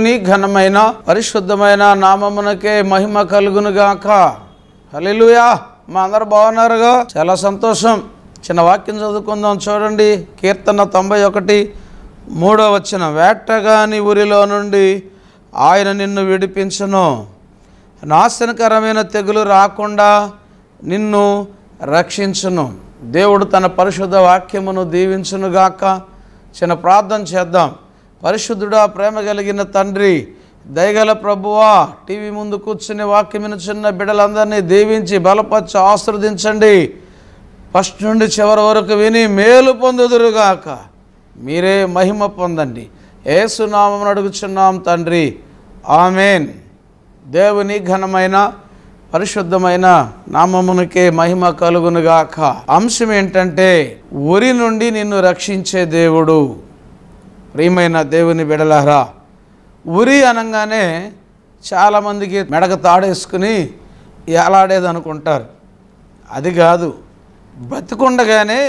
దేవుని ఘనమైన పరిశుద్ధమైన నామమునకే మహిమ కలుగునుగాక హలిలుయా మా అందరు బాగున్నారుగా చాలా సంతోషం చిన్న వాక్యం చదువుకుందాం చూడండి కీర్తన తొంభై ఒకటి మూడో వచ్చిన వేటగాని ఊరిలో నుండి ఆయన నిన్ను విడిపించను నాశనకరమైన తెగులు రాకుండా నిన్ను రక్షించను దేవుడు తన పరిశుద్ధ వాక్యమును దీవించునుగాక చిన్న ప్రార్థన చేద్దాం పరిశుద్ధుడా ప్రేమ కలిగిన తండ్రి దయగల ప్రభువా టీవీ ముందు కూర్చుని వాక్యమిన చిన్న బిడ్డలందరినీ దీవించి బలపరిచి ఆశ్రవదించండి ఫస్ట్ నుండి చివరి వరకు విని మేలు పొందుదురుగాక మీరే మహిమ పొందండి ఏసునామం అడుగుచున్నాం తండ్రి ఆమెన్ దేవుని ఘనమైన పరిశుద్ధమైన నామమునకే మహిమ కలుగునుగాక అంశం ఏంటంటే ఉరి నుండి నిన్ను రక్షించే దేవుడు ప్రియమైన దేవుని బిడలహరా ఉరి అనగానే చాలామందికి మెడక తాడేసుకుని ఎలాడేది అనుకుంటారు అది కాదు బతుకుండగానే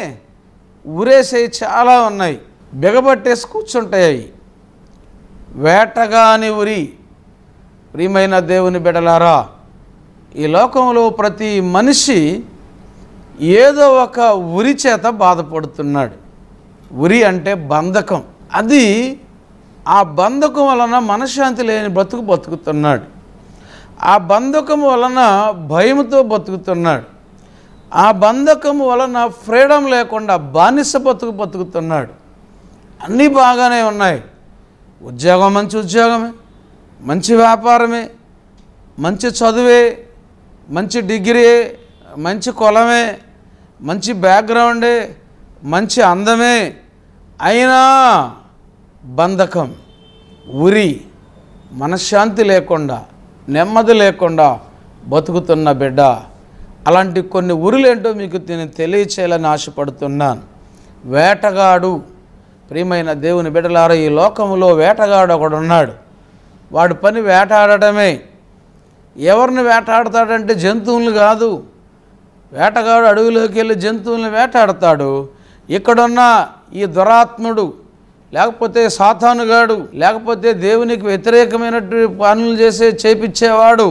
ఉరేసేవి చాలా ఉన్నాయి బిగబట్టేసి కూర్చుంటాయి వేటగాని ఉరి ప్రియమైన దేవుని బిడలారా ఈ లోకంలో ప్రతి మనిషి ఏదో ఒక ఉరి చేత బాధపడుతున్నాడు ఉరి అంటే బంధకం అది ఆ బంధకం వలన మనశ్శాంతి లేని బ్రతుకు బతుకుతున్నాడు ఆ బంధకం వలన భయంతో బతుకుతున్నాడు ఆ బంధకం వలన ఫ్రీడమ్ లేకుండా బానిస బతుకు బతుకుతున్నాడు అన్నీ బాగానే ఉన్నాయి ఉద్యోగం మంచి ఉద్యోగమే మంచి వ్యాపారమే మంచి చదువే మంచి డిగ్రీ మంచి కులమే మంచి బ్యాక్గ్రౌండే మంచి అందమే అయినా బంధకం ఉరి మనశ్శాంతి లేకుండా నెమ్మది లేకుండా బతుకుతున్న బిడ్డ అలాంటి కొన్ని ఉరులేంటో మీకు నేను తెలియచేయాలని ఆశపడుతున్నాను వేటగాడు ప్రియమైన దేవుని బిడ్డలారా ఈ లోకంలో వేటగాడు ఒకడున్నాడు వాడి పని వేటాడటమే ఎవరిని వేటాడతాడంటే జంతువులు కాదు వేటగాడు అడవిలోకి వెళ్ళి జంతువులను వేటాడతాడు ఇక్కడున్న ఈ దురాత్ముడు లేకపోతే సాతానుగాడు లేకపోతే దేవునికి వ్యతిరేకమైనటువంటి పనులు చేసే చేపించేవాడు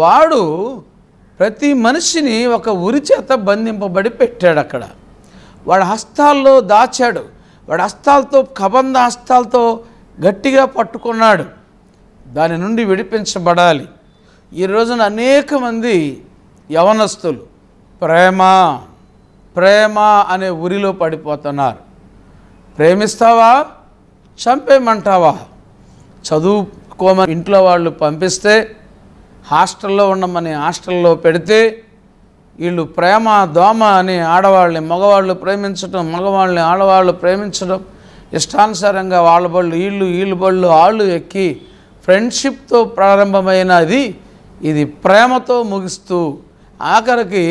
వాడు ప్రతి మనిషిని ఒక ఉరి చేత బంధింపబడి పెట్టాడు అక్కడ వాడి హస్తాల్లో దాచాడు వాడి హస్తాలతో కబంధ హస్తాలతో గట్టిగా పట్టుకున్నాడు దాని నుండి విడిపించబడాలి ఈ రోజున అనేక మంది యవనస్తులు ప్రేమ ప్రేమ అనే ఉరిలో పడిపోతున్నారు ప్రేమిస్తావా చంపేయమంటావా చదువుకోమని ఇంట్లో వాళ్ళు పంపిస్తే హాస్టల్లో ఉండమని హాస్టల్లో పెడితే వీళ్ళు ప్రేమ దోమ అని ఆడవాళ్ళని మగవాళ్ళు ప్రేమించడం మగవాళ్ళని ఆడవాళ్ళు ప్రేమించడం ఇష్టానుసారంగా వాళ్ళ బళ్ళు వీళ్ళు వీళ్ళు బళ్ళు వాళ్ళు ఎక్కి ఫ్రెండ్షిప్తో ప్రారంభమైనది ఇది ప్రేమతో ముగిస్తూ ఆఖరికి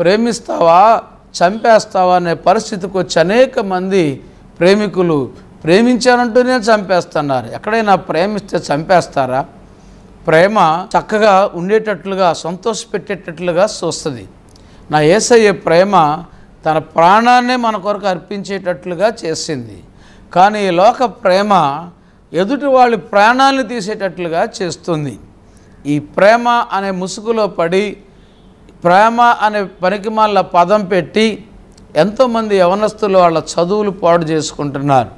ప్రేమిస్తావా చంపేస్తావా అనే పరిస్థితికి వచ్చి అనేక మంది ప్రేమికులు ప్రేమించానంటూనే చంపేస్తున్నారు ఎక్కడైనా ప్రేమిస్తే చంపేస్తారా ప్రేమ చక్కగా ఉండేటట్లుగా సంతోషపెట్టేటట్లుగా చూస్తుంది నా ఏసయ్య ప్రేమ తన ప్రాణాన్నే మన కొరకు అర్పించేటట్లుగా చేసింది కానీ ఈ లోక ప్రేమ ఎదుటి వాళ్ళ ప్రాణాన్ని తీసేటట్లుగా చేస్తుంది ఈ ప్రేమ అనే ముసుగులో పడి ప్రేమ అనే పనికిమాల పదం పెట్టి ఎంతోమంది యవనస్తులు వాళ్ళ చదువులు పాడు చేసుకుంటున్నారు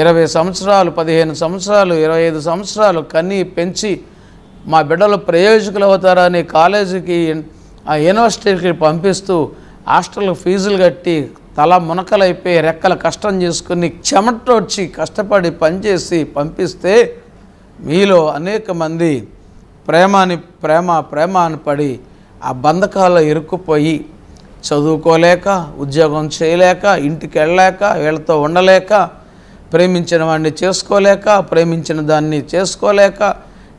ఇరవై సంవత్సరాలు పదిహేను సంవత్సరాలు ఇరవై ఐదు సంవత్సరాలు కన్ని పెంచి మా బిడ్డలు ప్రయోజకులు అవుతారని కాలేజీకి ఆ యూనివర్సిటీకి పంపిస్తూ హాస్టల్ ఫీజులు కట్టి తల మునకలైపోయి రెక్కల కష్టం చేసుకుని వచ్చి కష్టపడి పనిచేసి పంపిస్తే మీలో అనేక మంది ప్రేమాని ప్రేమ ప్రేమ అని పడి ఆ బంధకాల్లో ఇరుక్కుపోయి చదువుకోలేక ఉద్యోగం చేయలేక ఇంటికి వెళ్ళలేక వీళ్ళతో ఉండలేక ప్రేమించిన వాడిని చేసుకోలేక ప్రేమించిన దాన్ని చేసుకోలేక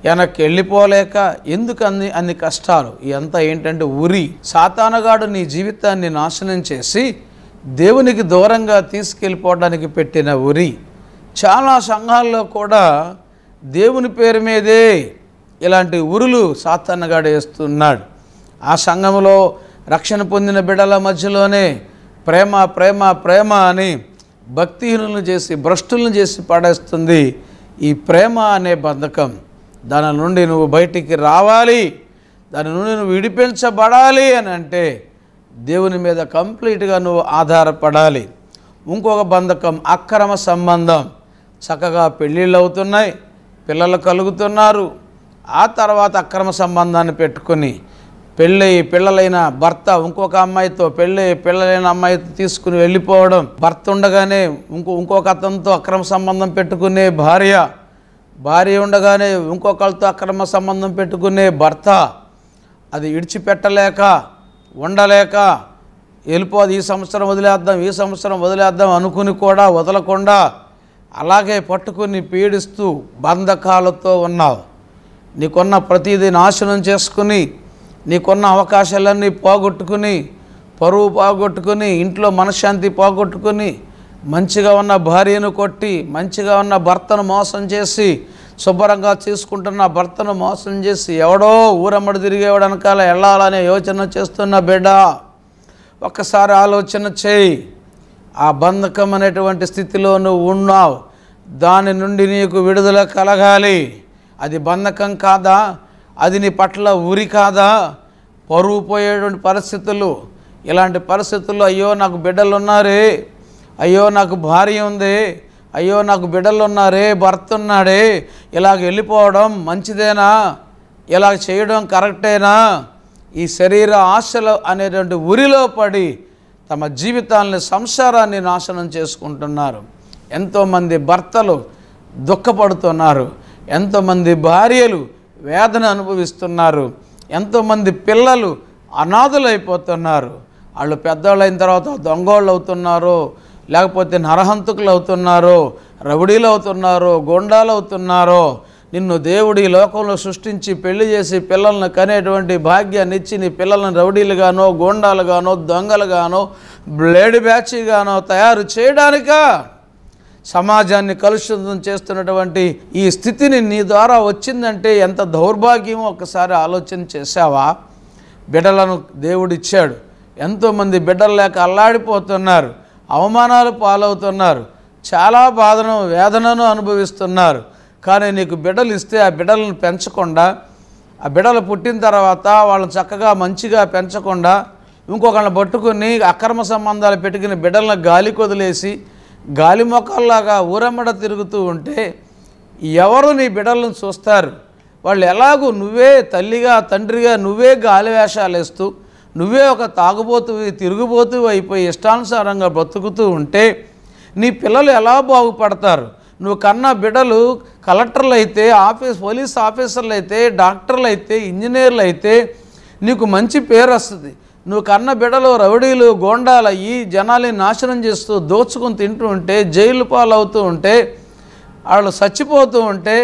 వెనక్కి వెళ్ళిపోలేక ఎందుకు అన్ని అన్ని కష్టాలు ఇదంతా ఏంటంటే ఉరి సాతానగాడు నీ జీవితాన్ని నాశనం చేసి దేవునికి దూరంగా తీసుకెళ్ళిపోవడానికి పెట్టిన ఉరి చాలా సంఘాల్లో కూడా దేవుని పేరు మీదే ఇలాంటి ఉరులు సాతానగాడు వేస్తున్నాడు ఆ సంఘంలో రక్షణ పొందిన బిడల మధ్యలోనే ప్రేమ ప్రేమ ప్రేమ అని భక్తిహీనులను చేసి భ్రష్టులను చేసి పాడేస్తుంది ఈ ప్రేమ అనే బంధకం దాని నుండి నువ్వు బయటికి రావాలి దాని నుండి నువ్వు విడిపించబడాలి అని అంటే దేవుని మీద కంప్లీట్గా నువ్వు ఆధారపడాలి ఇంకొక బంధకం అక్రమ సంబంధం చక్కగా పెళ్ళిళ్ళు అవుతున్నాయి పిల్లలు కలుగుతున్నారు ఆ తర్వాత అక్రమ సంబంధాన్ని పెట్టుకొని పెళ్ళి పిల్లలైన భర్త ఇంకొక అమ్మాయితో పెళ్ళయి పిల్లలైన అమ్మాయితో తీసుకుని వెళ్ళిపోవడం భర్త ఉండగానే ఇంకో ఇంకొక అతనితో అక్రమ సంబంధం పెట్టుకునే భార్య భార్య ఉండగానే ఇంకొకరితో అక్రమ సంబంధం పెట్టుకునే భర్త అది ఇడిచిపెట్టలేక ఉండలేక వెళ్ళిపోదు ఈ సంవత్సరం వదిలేద్దాం ఈ సంవత్సరం వదిలేద్దాం అనుకుని కూడా వదలకుండా అలాగే పట్టుకుని పీడిస్తూ బంధకాలతో ఉన్నావు నీకున్న ప్రతిదీ నాశనం చేసుకుని నీకున్న అవకాశాలన్నీ పోగొట్టుకుని పరువు పోగొట్టుకుని ఇంట్లో మనశ్శాంతి పోగొట్టుకుని మంచిగా ఉన్న భార్యను కొట్టి మంచిగా ఉన్న భర్తను మోసం చేసి శుభ్రంగా తీసుకుంటున్న భర్తను మోసం చేసి ఎవడో ఊరమ్మడి తిరిగేవాడు వెనకాల వెళ్ళాలనే యోచన చేస్తున్న బిడ్డ ఒక్కసారి ఆలోచన చేయి ఆ బంధకం అనేటువంటి స్థితిలో నువ్వు ఉన్నావు దాని నుండి నీకు విడుదల కలగాలి అది బంధకం కాదా అది నీ పట్ల ఉరి కాదా పరువు పోయేటువంటి పరిస్థితులు ఇలాంటి పరిస్థితుల్లో అయ్యో నాకు బిడ్డలు ఉన్నారే అయ్యో నాకు భార్య ఉంది అయ్యో నాకు బిడ్డలు ఉన్నారే భర్త ఉన్నాడే ఇలాగ వెళ్ళిపోవడం మంచిదేనా ఇలా చేయడం కరెక్టేనా ఈ శరీర ఆశలు అనేటువంటి ఉరిలో పడి తమ జీవితాలని సంసారాన్ని నాశనం చేసుకుంటున్నారు ఎంతోమంది భర్తలు దుఃఖపడుతున్నారు ఎంతోమంది భార్యలు వేదన అనుభవిస్తున్నారు ఎంతోమంది పిల్లలు అనాథులైపోతున్నారు వాళ్ళు పెద్దవాళ్ళు అయిన తర్వాత దొంగోళ్ళు అవుతున్నారు లేకపోతే నరహంతుకులు అవుతున్నారు రౌడీలు అవుతున్నారు గుండాలు అవుతున్నారు నిన్ను దేవుడి లోకంలో సృష్టించి పెళ్లి చేసి పిల్లలను కనేటువంటి భాగ్యాన్ని ఇచ్చి నీ పిల్లలను రౌడీలుగానో గోండాలుగానో దొంగలుగానో బ్లేడ్ బ్యాచ్గానో తయారు చేయడానికా సమాజాన్ని కలుషితం చేస్తున్నటువంటి ఈ స్థితిని నీ ద్వారా వచ్చిందంటే ఎంత దౌర్భాగ్యం ఒకసారి ఆలోచన చేశావా బిడ్డలను దేవుడిచ్చాడు ఎంతోమంది బిడ్డలు లేక అల్లాడిపోతున్నారు అవమానాలు పాలవుతున్నారు చాలా బాధను వేదనను అనుభవిస్తున్నారు కానీ నీకు బిడ్డలు ఇస్తే ఆ బిడ్డలను పెంచకుండా ఆ బిడ్డలు పుట్టిన తర్వాత వాళ్ళని చక్కగా మంచిగా పెంచకుండా ఇంకొకళ్ళని పట్టుకుని అక్రమ సంబంధాలు పెట్టుకుని బిడ్డలను గాలికి వదిలేసి గాలి మొక్కల్లాగా ఊరమ్మడ తిరుగుతూ ఉంటే ఎవరు నీ బిడ్డలను చూస్తారు వాళ్ళు ఎలాగూ నువ్వే తల్లిగా తండ్రిగా నువ్వే గాలి వేషాలు వేస్తూ నువ్వే ఒక తాగుబోతూ తిరుగుబోతూ అయిపోయి ఇష్టానుసారంగా బ్రతుకుతూ ఉంటే నీ పిల్లలు ఎలా బాగుపడతారు నువ్వు కన్న బిడ్డలు కలెక్టర్లు అయితే ఆఫీస్ పోలీస్ ఆఫీసర్లు అయితే డాక్టర్లు అయితే ఇంజనీర్లు అయితే నీకు మంచి పేరు వస్తుంది నువ్వు కన్న బిడలు రౌడీలు గోండాలు అయ్యి జనాల్ని నాశనం చేస్తూ దోచుకుని తింటూ ఉంటే జైలు పాలవుతూ ఉంటే వాళ్ళు చచ్చిపోతూ ఉంటే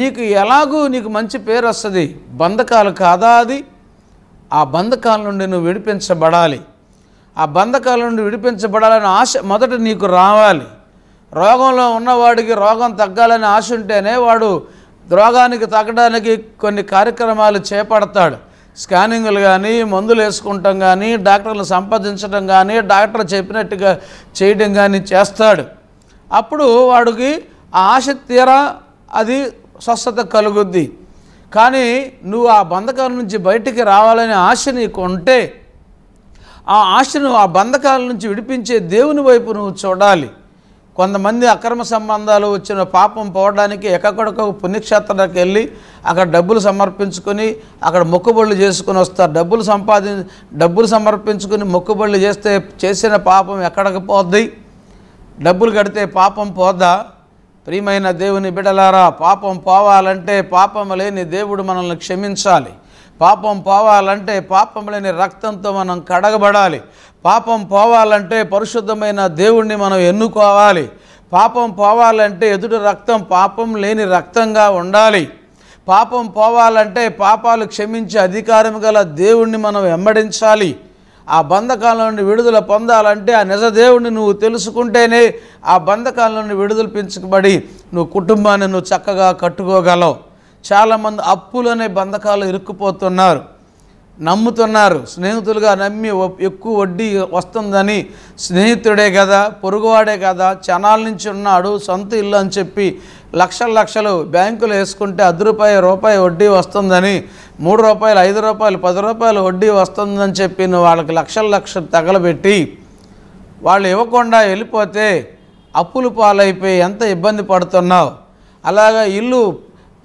నీకు ఎలాగూ నీకు మంచి పేరు వస్తుంది బంధకాలు కాదా అది ఆ బంధకాల నుండి నువ్వు విడిపించబడాలి ఆ బంధకాల నుండి విడిపించబడాలని ఆశ మొదట నీకు రావాలి రోగంలో ఉన్నవాడికి రోగం తగ్గాలని ఆశ ఉంటేనే వాడు రోగానికి తగ్గడానికి కొన్ని కార్యక్రమాలు చేపడతాడు స్కానింగ్లు కానీ మందులు వేసుకుంటాం కానీ డాక్టర్లు సంపాదించడం కానీ డాక్టర్ చెప్పినట్టుగా చేయడం కానీ చేస్తాడు అప్పుడు వాడికి ఆ ఆశ తీరా అది స్వస్థత కలుగుద్ది కానీ నువ్వు ఆ బంధకాల నుంచి బయటికి రావాలనే ఆశ నీకు ఉంటే ఆ ఆశను ఆ బంధకాల నుంచి విడిపించే దేవుని వైపు నువ్వు చూడాలి కొంతమంది అక్రమ సంబంధాలు వచ్చిన పాపం పోవడానికి ఎక్కడొక పుణ్యక్షేత్రాలకు వెళ్ళి అక్కడ డబ్బులు సమర్పించుకొని అక్కడ మొక్కుబళ్ళు చేసుకుని వస్తారు డబ్బులు సంపాది డబ్బులు సమర్పించుకుని మొక్కుబళ్ళు చేస్తే చేసిన పాపం ఎక్కడికి పోద్ది డబ్బులు కడితే పాపం పోద్దా ప్రియమైన దేవుని బిడలారా పాపం పోవాలంటే పాపం లేని దేవుడు మనల్ని క్షమించాలి పాపం పోవాలంటే పాపం లేని రక్తంతో మనం కడగబడాలి పాపం పోవాలంటే పరిశుద్ధమైన దేవుణ్ణి మనం ఎన్నుకోవాలి పాపం పోవాలంటే ఎదుటి రక్తం పాపం లేని రక్తంగా ఉండాలి పాపం పోవాలంటే పాపాలు క్షమించే అధికారం గల దేవుణ్ణి మనం వెంబడించాలి ఆ బంధకాల నుండి విడుదల పొందాలంటే ఆ నిజ దేవుణ్ణి నువ్వు తెలుసుకుంటేనే ఆ బంధకాల నుండి విడుదల పెంచుకబడి నువ్వు కుటుంబాన్ని నువ్వు చక్కగా కట్టుకోగలవు చాలామంది అప్పులనే బంధకాలు ఇరుక్కుపోతున్నారు నమ్ముతున్నారు స్నేహితులుగా నమ్మి ఎక్కువ వడ్డీ వస్తుందని స్నేహితుడే కదా పొరుగువాడే కదా చనాల నుంచి ఉన్నాడు సొంత ఇల్లు అని చెప్పి లక్షల లక్షలు బ్యాంకులు వేసుకుంటే అర్ధ రూపాయి రూపాయి వడ్డీ వస్తుందని మూడు రూపాయలు ఐదు రూపాయలు పది రూపాయలు వడ్డీ వస్తుందని చెప్పి వాళ్ళకి లక్షల లక్షలు తగలబెట్టి వాళ్ళు ఇవ్వకుండా వెళ్ళిపోతే అప్పులు పాలైపోయి ఎంత ఇబ్బంది పడుతున్నావు అలాగా ఇల్లు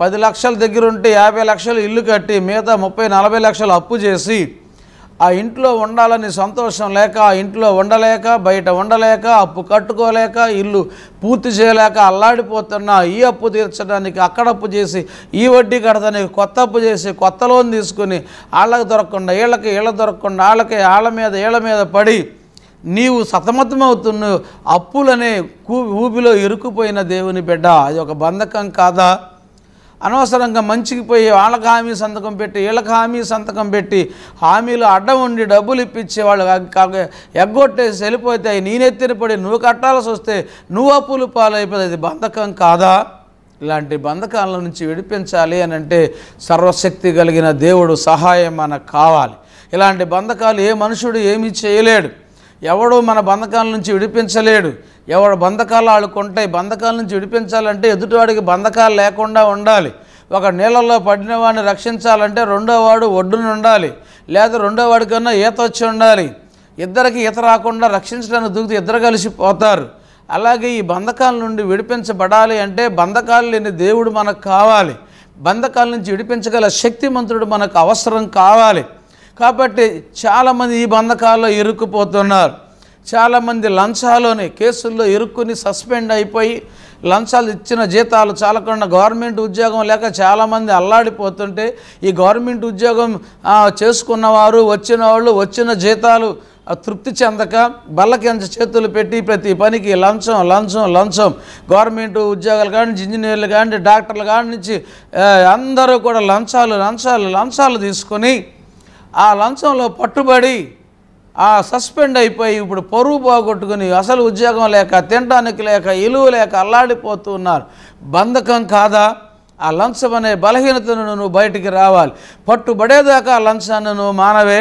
పది లక్షల దగ్గర ఉంటే యాభై లక్షలు ఇల్లు కట్టి మిగతా ముప్పై నలభై లక్షలు అప్పు చేసి ఆ ఇంట్లో ఉండాలని సంతోషం లేక ఆ ఇంట్లో ఉండలేక బయట ఉండలేక అప్పు కట్టుకోలేక ఇల్లు పూర్తి చేయలేక అల్లాడిపోతున్న ఈ అప్పు తీర్చడానికి అక్కడ అప్పు చేసి ఈ వడ్డీ కడతానికి కొత్త అప్పు చేసి కొత్త లోన్ తీసుకుని వాళ్ళకి దొరకకుండా వీళ్ళకి వీళ్ళ దొరకకుండా వాళ్ళకి వాళ్ళ మీద వీళ్ళ మీద పడి నీవు అవుతున్న అప్పులనే కూ ఊబిలో ఇరుకుపోయిన దేవుని బిడ్డ అది ఒక బంధకం కాదా అనవసరంగా మంచికి పోయి వాళ్ళకి హామీ సంతకం పెట్టి వీళ్ళకి హామీ సంతకం పెట్టి హామీలు అడ్డం ఉండి డబ్బులు ఇప్పించి వాళ్ళు ఎగ్గొట్టేసి వెళ్ళిపోతే నేనెత్తిన పడి నువ్వు కట్టాల్సి వస్తే నువ్వు అప్పులు పాలైపోతుంది బంధకం కాదా ఇలాంటి బంధకాల నుంచి విడిపించాలి అని అంటే సర్వశక్తి కలిగిన దేవుడు సహాయం మనకు కావాలి ఇలాంటి బంధకాలు ఏ మనుషుడు ఏమీ చేయలేడు ఎవడు మన బంధకాల నుంచి విడిపించలేడు ఎవడు బంధకాలు ఆడుకుంటే బంధకాల నుంచి విడిపించాలంటే ఎదుటివాడికి బంధకాలు లేకుండా ఉండాలి ఒక నీళ్ళలో పడిన వాడిని రక్షించాలంటే రెండో వాడు ఒడ్డున ఉండాలి లేదా రెండో ఈత వచ్చి ఉండాలి ఇద్దరికి ఈత రాకుండా రక్షించడానికి దూకితే ఇద్దరు కలిసి పోతారు అలాగే ఈ బంధకాల నుండి విడిపించబడాలి అంటే బంధకాలు లేని దేవుడు మనకు కావాలి బంధకాల నుంచి విడిపించగల శక్తిమంతుడు మనకు అవసరం కావాలి కాబట్టి చాలామంది ఈ బంధకాల్లో ఇరుక్కుపోతున్నారు చాలామంది లంచాలోనే కేసుల్లో ఇరుక్కుని సస్పెండ్ అయిపోయి లంచాలు ఇచ్చిన జీతాలు చాలకుండా గవర్నమెంట్ ఉద్యోగం లేక చాలామంది అల్లాడిపోతుంటే ఈ గవర్నమెంట్ ఉద్యోగం చేసుకున్నవారు వచ్చిన వాళ్ళు వచ్చిన జీతాలు తృప్తి చెందక బల్లకించ చేతులు పెట్టి ప్రతి పనికి లంచం లంచం లంచం గవర్నమెంట్ ఉద్యోగాలు కానీ ఇంజనీర్లు కానీ డాక్టర్లు కానీ నుంచి అందరూ కూడా లంచాలు లంచాలు లంచాలు తీసుకొని ఆ లంచంలో పట్టుబడి ఆ సస్పెండ్ అయిపోయి ఇప్పుడు పరువు పోగొట్టుకుని అసలు ఉద్యోగం లేక తినడానికి లేక ఇలువ లేక అల్లాడిపోతున్నారు బంధకం కాదా ఆ లంచం అనే బలహీనతను నువ్వు బయటికి రావాలి పట్టుబడేదాకా లంచాన్ని నువ్వు మానవే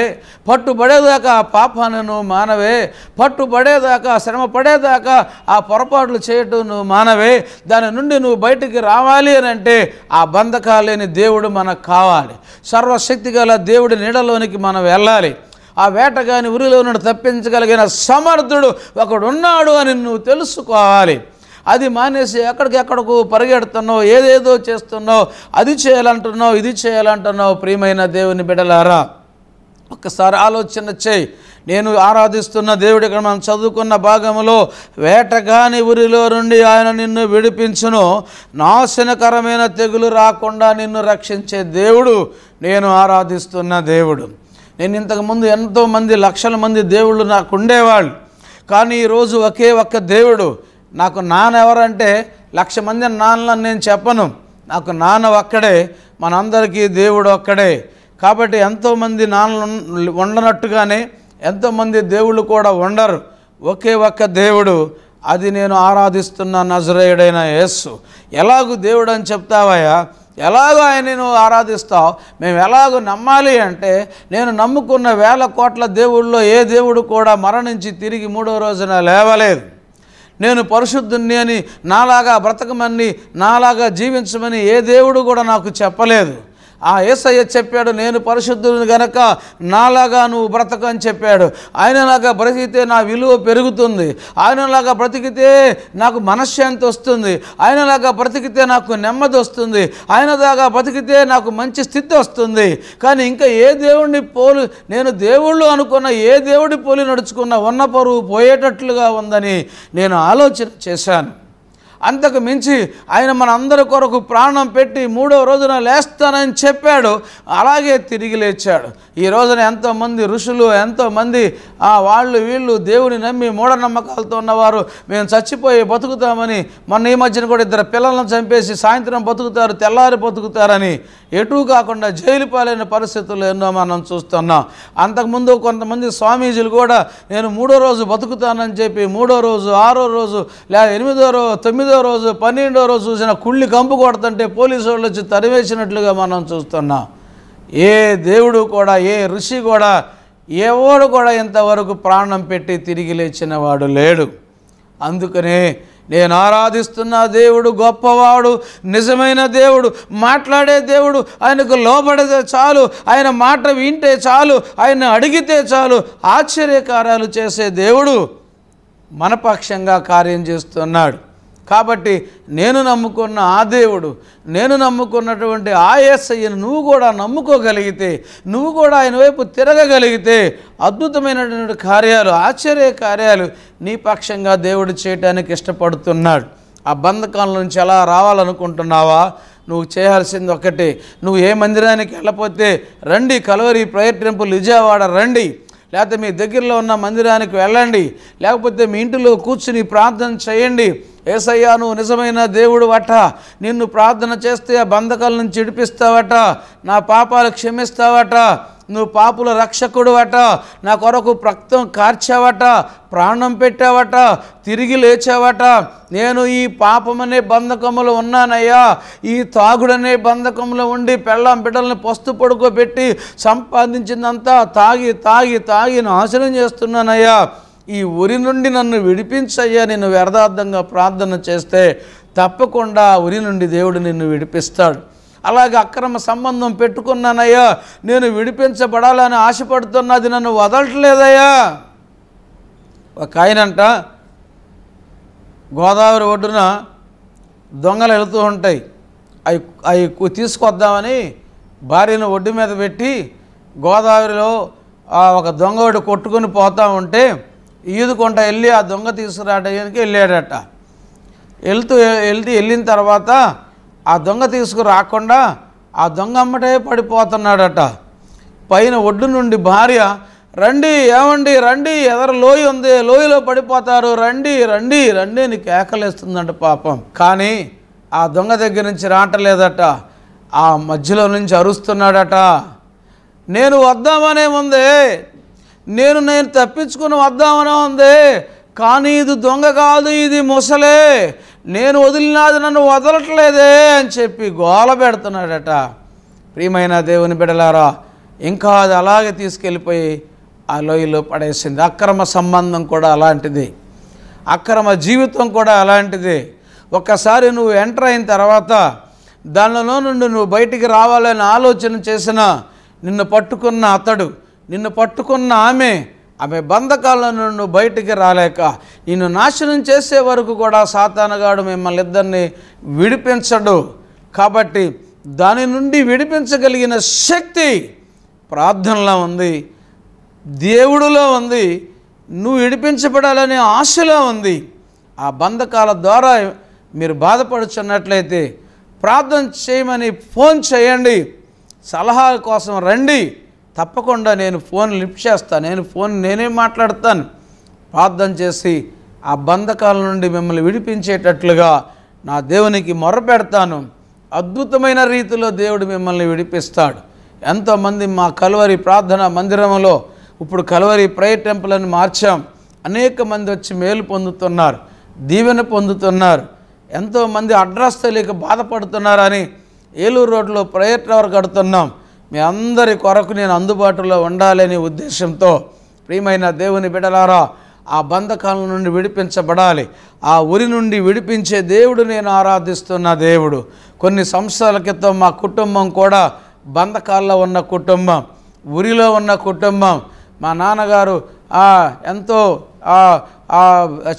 పట్టుబడేదాకా ఆ పాపాన్ని నువ్వు మానవే పట్టుబడేదాకా శ్రమ పడేదాకా ఆ పొరపాట్లు చేయటం నువ్వు మానవే దాని నుండి నువ్వు బయటికి రావాలి అని అంటే ఆ బంధకాలేని దేవుడు మనకు కావాలి సర్వశక్తి గల దేవుడి నీడలోనికి మనం వెళ్ళాలి ఆ వేటగాని ఉరిలో నుండి తప్పించగలిగిన సమర్థుడు ఒకడున్నాడు అని నువ్వు తెలుసుకోవాలి అది మానేసి ఎక్కడికెక్కడకు పరిగెడుతున్నావు ఏదేదో చేస్తున్నావు అది చేయాలంటున్నావు ఇది చేయాలంటున్నావు ప్రియమైన దేవుని బిడలారా ఒక్కసారి ఆలోచన చేయి నేను ఆరాధిస్తున్న దేవుడి ఇక్కడ మనం చదువుకున్న భాగంలో వేటగాని ఊరిలో నుండి ఆయన నిన్ను విడిపించును నాశనకరమైన తెగులు రాకుండా నిన్ను రక్షించే దేవుడు నేను ఆరాధిస్తున్న దేవుడు నేను ఇంతకుముందు ఎంతోమంది లక్షల మంది దేవుళ్ళు నాకు ఉండేవాళ్ళు కానీ ఈరోజు ఒకే ఒక్క దేవుడు నాకు నాన్న ఎవరంటే లక్ష మంది నాన్నలను నేను చెప్పను నాకు నాన్న ఒక్కడే మనందరికీ దేవుడు ఒక్కడే కాబట్టి ఎంతోమంది నాన్నలు ఉండనట్టుగానే ఎంతోమంది దేవుళ్ళు కూడా ఉండరు ఒకే ఒక్క దేవుడు అది నేను ఆరాధిస్తున్న నజరేయుడైన యేస్సు ఎలాగూ దేవుడు అని చెప్తావయ్యా ఎలాగో ఆయన నువ్వు ఆరాధిస్తావు మేము ఎలాగో నమ్మాలి అంటే నేను నమ్ముకున్న వేల కోట్ల దేవుళ్ళో ఏ దేవుడు కూడా మరణించి తిరిగి మూడో రోజున లేవలేదు నేను పరిశుద్ధుణ్ణి అని నాలాగా బ్రతకమని నాలాగా జీవించమని ఏ దేవుడు కూడా నాకు చెప్పలేదు ఆ ఏసయ్య చెప్పాడు నేను పరిశుద్ధుని గనక నాలాగా నువ్వు బ్రతక అని చెప్పాడు ఆయనలాగా బ్రతికితే నా విలువ పెరుగుతుంది ఆయనలాగా బ్రతికితే నాకు మనశ్శాంతి వస్తుంది ఆయనలాగా బ్రతికితే నాకు నెమ్మది వస్తుంది ఆయనలాగా బ్రతికితే నాకు మంచి స్థితి వస్తుంది కానీ ఇంకా ఏ దేవుడిని పోలి నేను దేవుళ్ళు అనుకున్న ఏ దేవుడి పోలి నడుచుకున్న ఉన్న పరువు పోయేటట్లుగా ఉందని నేను ఆలోచన చేశాను అంతకు మించి ఆయన మన అందరి కొరకు ప్రాణం పెట్టి మూడో రోజున లేస్తానని చెప్పాడు అలాగే తిరిగి లేచాడు ఈ రోజున ఎంతోమంది ఋషులు ఎంతోమంది వాళ్ళు వీళ్ళు దేవుని నమ్మి మూఢనమ్మకాలతో ఉన్నవారు మేము చచ్చిపోయి బతుకుతామని మొన్న ఈ మధ్యన కూడా ఇద్దరు పిల్లలను చంపేసి సాయంత్రం బతుకుతారు తెల్లారి బతుకుతారని ఎటూ కాకుండా జైలు పాలైన పరిస్థితులు ఎన్నో మనం చూస్తున్నాం అంతకుముందు కొంతమంది స్వామీజీలు కూడా నేను మూడో రోజు బతుకుతానని చెప్పి మూడో రోజు ఆరో రోజు లేదా ఎనిమిదో రోజు తొమ్మిదో ఎనిమిదో రోజు పన్నెండో రోజు చూసిన కుళ్ళి కంపు కొడుతుంటే పోలీసు వాళ్ళు వచ్చి తరివేసినట్లుగా మనం చూస్తున్నాం ఏ దేవుడు కూడా ఏ ఋషి కూడా ఎవడు కూడా ఇంతవరకు ప్రాణం పెట్టి తిరిగి లేచిన వాడు లేడు అందుకనే నేను ఆరాధిస్తున్న దేవుడు గొప్పవాడు నిజమైన దేవుడు మాట్లాడే దేవుడు ఆయనకు లోపడితే చాలు ఆయన మాట వింటే చాలు ఆయన అడిగితే చాలు ఆశ్చర్యకారాలు చేసే దేవుడు మనపక్షంగా కార్యం చేస్తున్నాడు కాబట్టి నేను నమ్ముకున్న ఆ దేవుడు నేను నమ్ముకున్నటువంటి ఆ ఏసయ్యను నువ్వు కూడా నమ్ముకోగలిగితే నువ్వు కూడా ఆయన వైపు తిరగగలిగితే అద్భుతమైనటువంటి కార్యాలు ఆశ్చర్య కార్యాలు నీ పక్షంగా దేవుడు చేయటానికి ఇష్టపడుతున్నాడు ఆ బంధకాల నుంచి ఎలా రావాలనుకుంటున్నావా నువ్వు చేయాల్సింది ఒకటే నువ్వు ఏ మందిరానికి వెళ్ళపోతే రండి కలవరి ప్రయత్నింపు విజయవాడ రండి లేకపోతే మీ దగ్గరలో ఉన్న మందిరానికి వెళ్ళండి లేకపోతే మీ ఇంటిలో కూర్చుని ప్రార్థన చేయండి నువ్వు నిజమైన దేవుడు వట నిన్ను ప్రార్థన చేస్తే ఆ బంధకాల నుంచి విడిపిస్తావట నా పాపాలు క్షమిస్తావట నువ్వు పాపుల రక్షకుడు అట నా కొరకు ప్రక్తం కార్చావట ప్రాణం పెట్టావట తిరిగి లేచావట నేను ఈ పాపమనే బంధకములు ఉన్నానయ్యా ఈ తాగుడనే బంధకంలో ఉండి పెళ్ళం బిడ్డల్ని పస్తు పడుకోబెట్టి సంపాదించిందంతా తాగి తాగి తాగి నాశనం చేస్తున్నానయ్యా ఈ ఉరి నుండి నన్ను విడిపించయ్యా నేను వ్యర్థార్థంగా ప్రార్థన చేస్తే తప్పకుండా ఉరి నుండి దేవుడు నిన్ను విడిపిస్తాడు అలాగే అక్రమ సంబంధం పెట్టుకున్నానయ్యా నేను విడిపించబడాలని ఆశపడుతున్నది నన్ను వదలట్లేదయ్యా ఒక ఆయనంట గోదావరి ఒడ్డున దొంగలు వెళుతూ ఉంటాయి అవి అవి తీసుకొద్దామని భార్యను ఒడ్డు మీద పెట్టి గోదావరిలో ఒక దొంగ కొట్టుకుని పోతూ ఉంటే ఈదుకుంట వెళ్ళి ఆ దొంగ తీసుకురావడానికి వెళ్ళాడట వెళ్తూ వెళ్తూ వెళ్ళిన తర్వాత ఆ దొంగ తీసుకురాకుండా ఆ దొంగ అమ్మటే పడిపోతున్నాడట పైన ఒడ్డు నుండి భార్య రండి ఏమండి రండి ఎదర లోయ ఉంది లోయలో పడిపోతారు రండి రండి రండి అని కేకలేస్తుందంట పాపం కానీ ఆ దొంగ దగ్గర నుంచి రావటలేదట ఆ మధ్యలో నుంచి అరుస్తున్నాడట నేను వద్దామనే ముందే నేను నేను తప్పించుకుని వద్దామనే ఉంది కానీ ఇది దొంగ కాదు ఇది ముసలే నేను వదిలినాది నన్ను వదలట్లేదే అని చెప్పి గోల పెడుతున్నాడట ప్రియమైన దేవుని బిడలారా ఇంకా అది అలాగే తీసుకెళ్ళిపోయి ఆ లోయలో పడేసింది అక్రమ సంబంధం కూడా అలాంటిది అక్రమ జీవితం కూడా అలాంటిది ఒక్కసారి నువ్వు ఎంటర్ అయిన తర్వాత దానిలో నుండి నువ్వు బయటికి రావాలని ఆలోచన చేసిన నిన్ను పట్టుకున్న అతడు నిన్ను పట్టుకున్న ఆమె ఆమె బంధకాలను నుండి బయటికి రాలేక నిన్ను నాశనం చేసే వరకు కూడా సాతానగాడు మిమ్మల్ని ఇద్దరిని విడిపించడు కాబట్టి దాని నుండి విడిపించగలిగిన శక్తి ప్రార్థనలో ఉంది దేవుడిలో ఉంది నువ్వు విడిపించబడాలనే ఆశలో ఉంది ఆ బంధకాల ద్వారా మీరు బాధపడుచున్నట్లయితే ప్రార్థన చేయమని ఫోన్ చేయండి సలహాల కోసం రండి తప్పకుండా నేను ఫోన్ లిఫ్ట్ చేస్తాను నేను ఫోన్ నేనే మాట్లాడతాను ప్రార్థన చేసి ఆ బంధకాల నుండి మిమ్మల్ని విడిపించేటట్లుగా నా దేవునికి పెడతాను అద్భుతమైన రీతిలో దేవుడు మిమ్మల్ని విడిపిస్తాడు ఎంతోమంది మా కలువరి ప్రార్థన మందిరంలో ఇప్పుడు కలువరి ప్రేయర్ టెంపుల్ అని మార్చాం అనేక మంది వచ్చి మేలు పొందుతున్నారు దీవెన పొందుతున్నారు ఎంతోమంది అడ్రస్ తెలియక బాధపడుతున్నారని ఏలూరు రోడ్లో ప్రేయర్ టవర్ కడుతున్నాం మీ అందరి కొరకు నేను అందుబాటులో ఉండాలనే ఉద్దేశంతో ప్రియమైన దేవుని బిడలారా ఆ బంధకాల నుండి విడిపించబడాలి ఆ ఉరి నుండి విడిపించే దేవుడు నేను ఆరాధిస్తున్న దేవుడు కొన్ని సంవత్సరాల క్రితం మా కుటుంబం కూడా బంధకాల్లో ఉన్న కుటుంబం ఉరిలో ఉన్న కుటుంబం మా నాన్నగారు ఎంతో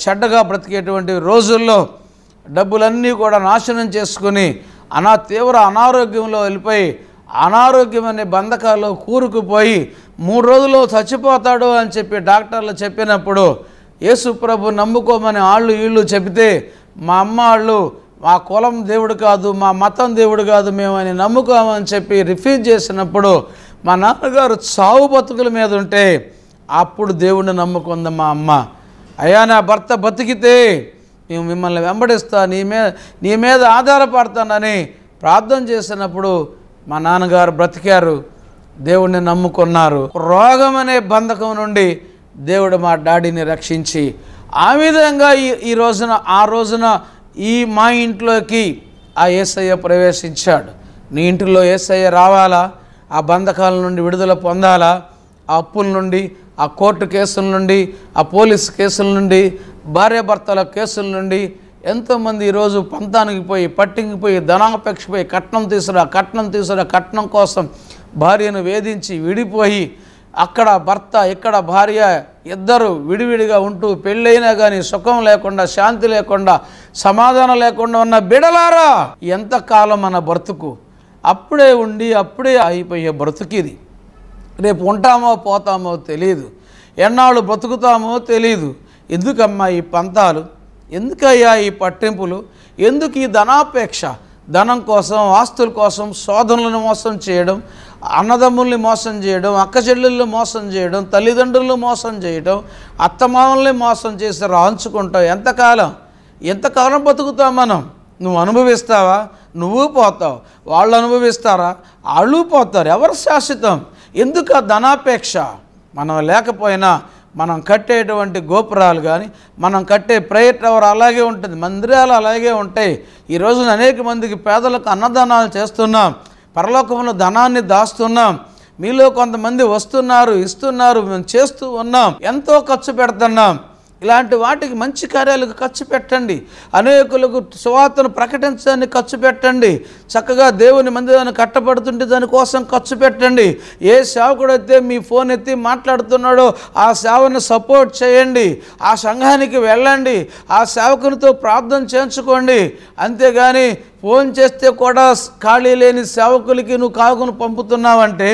చెడ్డగా బ్రతికేటువంటి రోజుల్లో డబ్బులన్నీ కూడా నాశనం చేసుకుని అనా తీవ్ర అనారోగ్యంలో వెళ్ళిపోయి అనారోగ్యం అనే బంధకాలు కూరుకుపోయి మూడు రోజుల్లో చచ్చిపోతాడు అని చెప్పి డాక్టర్లు చెప్పినప్పుడు ప్రభు నమ్ముకోమని వాళ్ళు వీళ్ళు చెబితే మా అమ్మ వాళ్ళు మా కులం దేవుడు కాదు మా మతం దేవుడు కాదు మేము నమ్ముకోమని చెప్పి రిఫ్యూజ్ చేసినప్పుడు మా నాన్నగారు చావు బతుకుల మీద ఉంటే అప్పుడు దేవుడిని నమ్ముకుంది మా అమ్మ అయ్యా నా భర్త బతికితే మేము మిమ్మల్ని వెంబడిస్తా నీ మీద నీ మీద ఆధారపడతానని ప్రార్థన చేసినప్పుడు మా నాన్నగారు బ్రతికారు దేవుడిని నమ్ముకున్నారు రోగం అనే బంధకం నుండి దేవుడు మా డాడీని రక్షించి ఆ విధంగా ఈ ఈ రోజున ఆ రోజున ఈ మా ఇంట్లోకి ఆ ఏసయ్య ప్రవేశించాడు నీ ఇంటిలో ఏసయ్య రావాలా ఆ బంధకాల నుండి విడుదల పొందాలా ఆ అప్పుల నుండి ఆ కోర్టు కేసుల నుండి ఆ పోలీసు కేసుల నుండి భార్యాభర్తల కేసుల నుండి ఎంతోమంది ఈరోజు పంతానికి పోయి పట్టింగ్కి పోయి ధనాపేక్ష పోయి కట్నం తీసురా కట్నం తీసురా కట్నం కోసం భార్యను వేధించి విడిపోయి అక్కడ భర్త ఇక్కడ భార్య ఇద్దరు విడివిడిగా ఉంటూ పెళ్ళైనా కానీ సుఖం లేకుండా శాంతి లేకుండా సమాధానం లేకుండా ఉన్న బిడలారా ఎంతకాలం మన బ్రతుకు అప్పుడే ఉండి అప్పుడే అయిపోయే బ్రతుకిది రేపు ఉంటామో పోతామో తెలియదు ఎన్నాళ్ళు బ్రతుకుతామో తెలియదు ఎందుకమ్మా ఈ పంతాలు ఎందుకయ్యా ఈ పట్టింపులు ఎందుకు ఈ ధనాపేక్ష ధనం కోసం ఆస్తుల కోసం శోధనలను మోసం చేయడం అన్నదమ్ముల్ని మోసం చేయడం అక్క చెల్లెళ్ళు మోసం చేయడం తల్లిదండ్రులను మోసం చేయడం అత్తమామల్ని మోసం చేసి రాంచుకుంటాం ఎంతకాలం ఎంతకాలం బతుకుతాం మనం నువ్వు అనుభవిస్తావా నువ్వు పోతావు వాళ్ళు అనుభవిస్తారా వాళ్ళు పోతారు ఎవరు శాశ్వతం ఎందుకు ఆ ధనాపేక్ష మనం లేకపోయినా మనం కట్టేటువంటి గోపురాలు కానీ మనం కట్టే ప్రేయర్ టవర్ అలాగే ఉంటుంది మందిరాలు అలాగే ఉంటాయి ఈ రోజున అనేక మందికి పేదలకు అన్నదానాలు చేస్తున్నాం పరలోకంలో ధనాన్ని దాస్తున్నాం మీలో కొంతమంది వస్తున్నారు ఇస్తున్నారు మేము చేస్తూ ఉన్నాం ఎంతో ఖర్చు పెడుతున్నాం ఇలాంటి వాటికి మంచి కార్యాలకు ఖర్చు పెట్టండి అనేకులకు సువార్తను ప్రకటించడానికి ఖర్చు పెట్టండి చక్కగా దేవుని మందిరాన్ని కట్టబడుతుంటే దానికోసం ఖర్చు పెట్టండి ఏ సేవకుడైతే మీ ఫోన్ ఎత్తి మాట్లాడుతున్నాడో ఆ సేవను సపోర్ట్ చేయండి ఆ సంఘానికి వెళ్ళండి ఆ సేవకునితో ప్రార్థన చేయించుకోండి అంతేగాని ఫోన్ చేస్తే కూడా ఖాళీ లేని సేవకులకి నువ్వు కాకును పంపుతున్నావంటే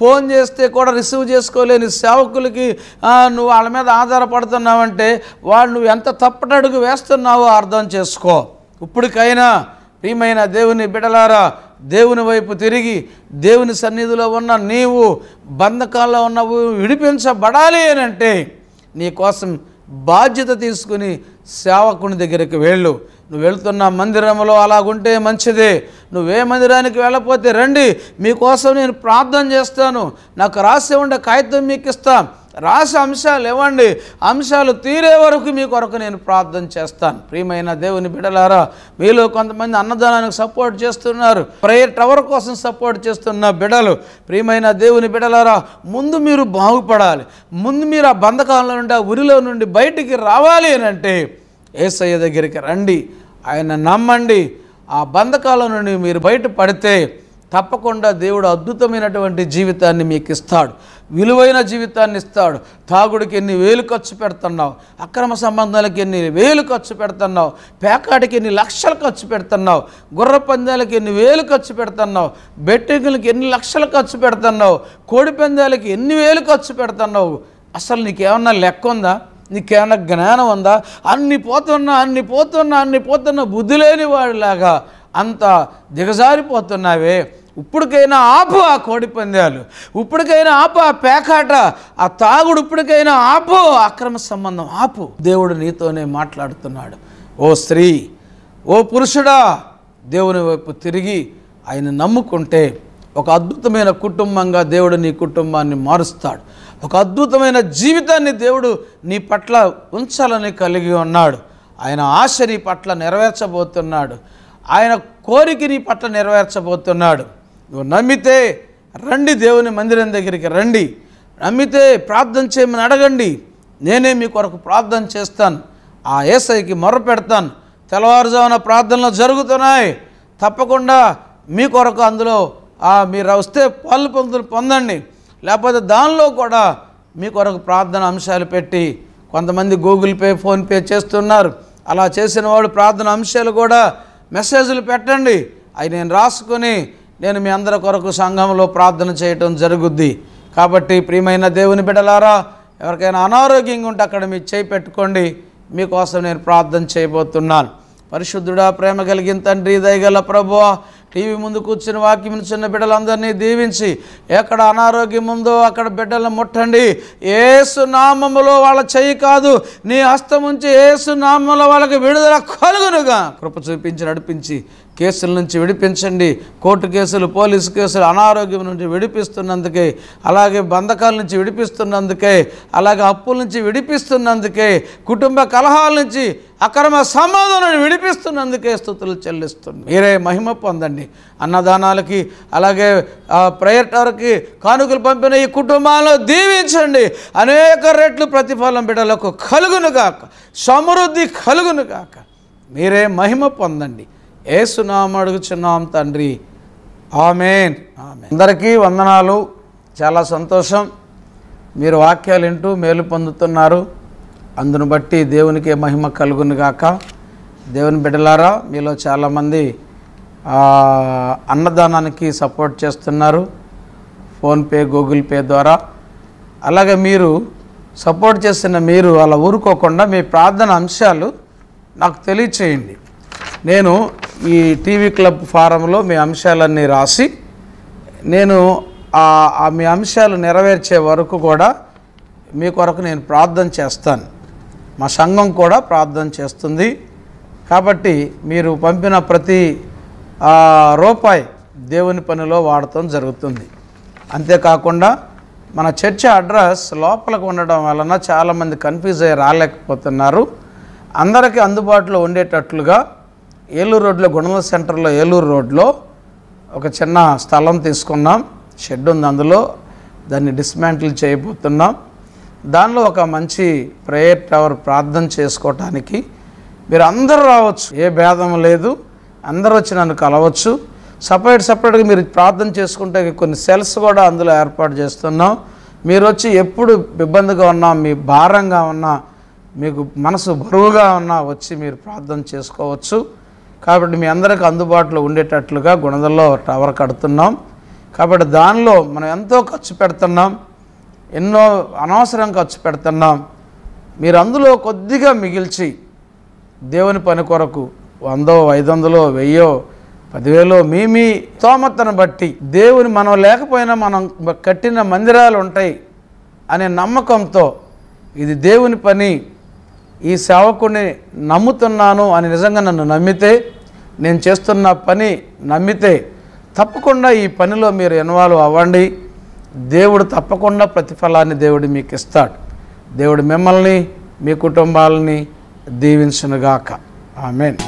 ఫోన్ చేస్తే కూడా రిసీవ్ చేసుకోలేని సేవకులకి నువ్వు వాళ్ళ మీద ఆధారపడుతున్నావంటే వాళ్ళు నువ్వు ఎంత తప్పటడుగు వేస్తున్నావో అర్థం చేసుకో ఇప్పటికైనా ప్రియమైన దేవుని బిడలారా దేవుని వైపు తిరిగి దేవుని సన్నిధిలో ఉన్న నీవు బంధకాల్లో ఉన్న విడిపించబడాలి అని అంటే నీ కోసం బాధ్యత తీసుకుని సేవకుని దగ్గరికి వెళ్ళు నువ్వు వెళుతున్న మందిరంలో అలాగుంటే మంచిదే నువ్వే మందిరానికి వెళ్ళపోతే రండి మీకోసం నేను ప్రార్థన చేస్తాను నాకు రాసి ఉండే కాగితం మీకు ఇస్తాను రాసి అంశాలు ఇవ్వండి అంశాలు తీరే వరకు మీ కొరకు నేను ప్రార్థన చేస్తాను ప్రియమైన దేవుని బిడలారా మీలో కొంతమంది అన్నదానానికి సపోర్ట్ చేస్తున్నారు ప్రేయర్ టవర్ కోసం సపోర్ట్ చేస్తున్న బిడలు ప్రియమైన దేవుని బిడలారా ముందు మీరు బాగుపడాలి ముందు మీరు ఆ బంధకాలంలో నుండి ఆ ఉరిలో నుండి బయటికి రావాలి అని అంటే ఏసయ్య దగ్గరికి రండి ఆయన నమ్మండి ఆ బంధకాల నుండి మీరు బయట పడితే తప్పకుండా దేవుడు అద్భుతమైనటువంటి జీవితాన్ని మీకు ఇస్తాడు విలువైన జీవితాన్ని ఇస్తాడు తాగుడికి ఎన్ని వేలు ఖర్చు పెడుతున్నావు అక్రమ సంబంధాలకి ఎన్ని వేలు ఖర్చు పెడుతున్నావు పేకాటికి ఎన్ని లక్షలు ఖర్చు పెడుతున్నావు గుర్ర పందాలకి ఎన్ని వేలు ఖర్చు పెడుతున్నావు బెట్టింగులకి ఎన్ని లక్షలు ఖర్చు పెడుతున్నావు కోడి పందాలకి ఎన్ని వేలు ఖర్చు పెడుతున్నావు అసలు నీకేమన్నా లెక్క ఉందా నీకేమన్నా జ్ఞానం ఉందా అన్ని పోతున్నా అన్ని పోతున్నా అన్ని పోతున్నా బుద్ధి లేని వాడిలాగా అంత దిగజారిపోతున్నావే ఇప్పటికైనా ఆపు ఆ కోడి పందాలు ఇప్పటికైనా ఆపు ఆ పేకాట ఆ తాగుడు ఇప్పటికైనా ఆపు అక్రమ సంబంధం ఆపు దేవుడు నీతోనే మాట్లాడుతున్నాడు ఓ స్త్రీ ఓ పురుషుడా దేవుని వైపు తిరిగి ఆయన నమ్ముకుంటే ఒక అద్భుతమైన కుటుంబంగా దేవుడు నీ కుటుంబాన్ని మారుస్తాడు ఒక అద్భుతమైన జీవితాన్ని దేవుడు నీ పట్ల ఉంచాలని కలిగి ఉన్నాడు ఆయన ఆశ నీ పట్ల నెరవేర్చబోతున్నాడు ఆయన కోరిక నీ పట్ల నెరవేర్చబోతున్నాడు నువ్వు నమ్మితే రండి దేవుని మందిరం దగ్గరికి రండి నమ్మితే ప్రార్థన చేయమని అడగండి నేనే మీ కొరకు ప్రార్థన చేస్తాను ఆ ఏసైకి మొర పెడతాను తెల్లవారుజామున ప్రార్థనలు జరుగుతున్నాయి తప్పకుండా మీ కొరకు అందులో మీరు వస్తే పళ్ళు పొందులు పొందండి లేకపోతే దానిలో కూడా మీ కొరకు ప్రార్థన అంశాలు పెట్టి కొంతమంది గూగుల్ పే ఫోన్పే చేస్తున్నారు అలా చేసిన వాడు ప్రార్థన అంశాలు కూడా మెసేజ్లు పెట్టండి అవి నేను రాసుకొని నేను మీ అందరి కొరకు సంఘంలో ప్రార్థన చేయటం జరుగుద్ది కాబట్టి ప్రియమైన దేవుని బిడ్డలారా ఎవరికైనా అనారోగ్యంగా ఉంటే అక్కడ మీ చేయి పెట్టుకోండి మీకోసం నేను ప్రార్థన చేయబోతున్నాను పరిశుద్ధుడా ప్రేమ కలిగిన తండ్రి దయగల ప్రభువ టీవీ ముందు కూర్చుని వాక్యం చిన్న బిడ్డలందరినీ దీవించి ఎక్కడ అనారోగ్యం ఉందో అక్కడ బిడ్డలను ముట్టండి ఏసు నామములో వాళ్ళ చెయ్యి కాదు నీ హస్తం ఉంచి వాళ్ళకి విడుదల కలుగునుగా కృప చూపించి నడిపించి కేసుల నుంచి విడిపించండి కోర్టు కేసులు పోలీసు కేసులు అనారోగ్యం నుంచి విడిపిస్తున్నందుకే అలాగే బంధకాల నుంచి విడిపిస్తున్నందుకే అలాగే అప్పుల నుంచి విడిపిస్తున్నందుకే కుటుంబ కలహాల నుంచి అక్రమ సంబంధాలను విడిపిస్తున్నందుకే స్థుతులు చెల్లిస్తుంది మీరే మహిమ పొందండి అన్నదానాలకి అలాగే ప్రయటనకి కానుకలు పంపిన ఈ కుటుంబాలను దీవించండి అనేక రెట్లు ప్రతిఫలం బిడ్డలకు కలుగునుగాక సమృద్ధి కలుగునుగాక మీరే మహిమ పొందండి ఏసునామ అడుగుచున్నాం తండ్రి ఆమెన్ అందరికీ వందనాలు చాలా సంతోషం మీరు వాక్యాలు వింటూ మేలు పొందుతున్నారు అందును బట్టి దేవునికి మహిమ కలుగుని కాక దేవుని బిడ్డలారా మీలో చాలామంది అన్నదానానికి సపోర్ట్ చేస్తున్నారు ఫోన్పే గూగుల్ పే ద్వారా అలాగే మీరు సపోర్ట్ చేస్తున్న మీరు అలా ఊరుకోకుండా మీ ప్రార్థన అంశాలు నాకు తెలియచేయండి నేను ఈ టీవీ క్లబ్ ఫారంలో మీ అంశాలన్నీ రాసి నేను ఆ మీ అంశాలు నెరవేర్చే వరకు కూడా మీ కొరకు నేను ప్రార్థన చేస్తాను మా సంఘం కూడా ప్రార్థన చేస్తుంది కాబట్టి మీరు పంపిన ప్రతి రూపాయి దేవుని పనిలో వాడటం జరుగుతుంది అంతేకాకుండా మన చర్చ అడ్రస్ లోపలికి ఉండడం వలన చాలామంది కన్ఫ్యూజ్ అయ్యి రాలేకపోతున్నారు అందరికీ అందుబాటులో ఉండేటట్లుగా ఏలూరు రోడ్లో గుణదల సెంటర్లో ఏలూరు రోడ్లో ఒక చిన్న స్థలం తీసుకున్నాం షెడ్ ఉంది అందులో దాన్ని డిస్మాంటిల్ చేయబోతున్నాం దానిలో ఒక మంచి ప్రేయర్ టవర్ ప్రార్థన చేసుకోవటానికి మీరు అందరూ రావచ్చు ఏ భేదం లేదు అందరూ వచ్చి నన్ను కలవచ్చు సపరేట్ సపరేట్గా మీరు ప్రార్థన చేసుకుంటే కొన్ని సెల్స్ కూడా అందులో ఏర్పాటు చేస్తున్నాం మీరు వచ్చి ఎప్పుడు ఇబ్బందిగా ఉన్నా మీ భారంగా ఉన్నా మీకు మనసు బరువుగా ఉన్నా వచ్చి మీరు ప్రార్థన చేసుకోవచ్చు కాబట్టి మీ అందరికి అందుబాటులో ఉండేటట్లుగా గుణదల్లో టవర్ కడుతున్నాం కాబట్టి దానిలో మనం ఎంతో ఖర్చు పెడుతున్నాం ఎన్నో అనవసరం ఖర్చు పెడుతున్నాం మీరు అందులో కొద్దిగా మిగిల్చి దేవుని పని కొరకు వందో ఐదు వందలో వెయ్యో పదివేలో మీ మీ తోమతను బట్టి దేవుని మనం లేకపోయినా మనం కట్టిన మందిరాలు ఉంటాయి అనే నమ్మకంతో ఇది దేవుని పని ఈ సేవకుని నమ్ముతున్నాను అని నిజంగా నన్ను నమ్మితే నేను చేస్తున్న పని నమ్మితే తప్పకుండా ఈ పనిలో మీరు ఇన్వాల్వ్ అవ్వండి దేవుడు తప్పకుండా ప్రతిఫలాన్ని దేవుడు మీకు ఇస్తాడు దేవుడు మిమ్మల్ని మీ కుటుంబాలని దీవించునుగాక ఆమెన్